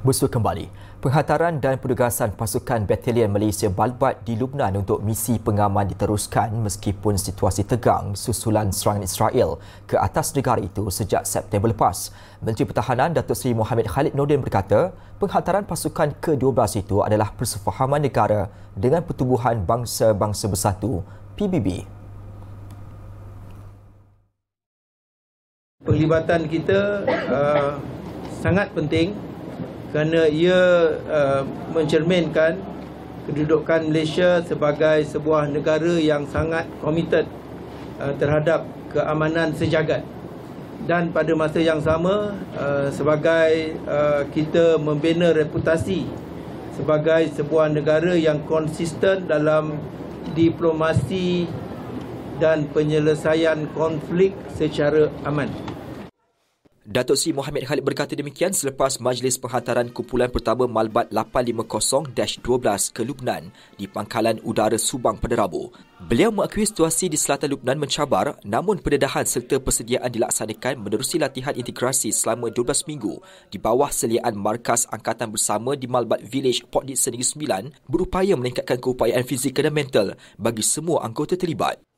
Bersua kembali, penghantaran dan penugasan pasukan batalion Malaysia Balbat di Lubnan untuk misi pengaman diteruskan meskipun situasi tegang susulan serangan Israel ke atas negara itu sejak September lepas. Menteri Pertahanan Datuk Seri Muhammad Khalid Nordin berkata, penghantaran pasukan ke-12 itu adalah persefahaman negara dengan pertubuhan bangsa-bangsa bersatu, PBB. Perlibatan kita uh, sangat penting kerana ia uh, mencerminkan kedudukan Malaysia sebagai sebuah negara yang sangat komited uh, terhadap keamanan sejagat dan pada masa yang sama uh, sebagai uh, kita membina reputasi sebagai sebuah negara yang konsisten dalam diplomasi dan penyelesaian konflik secara aman. Datuk Si Muhammad Khalid berkata demikian selepas majlis penghantaran kumpulan pertama Malbat 850-12 ke Lubnan di pangkalan udara Subang pada Rabu. Beliau mengakui situasi di selatan Lubnan mencabar namun pendedahan serta persediaan dilaksanakan menerusi latihan integrasi selama 12 minggu di bawah seliaan markas angkatan bersama di Malbat Village Port Dickson 9 berupaya meningkatkan keupayaan fizikal dan mental bagi semua anggota terlibat.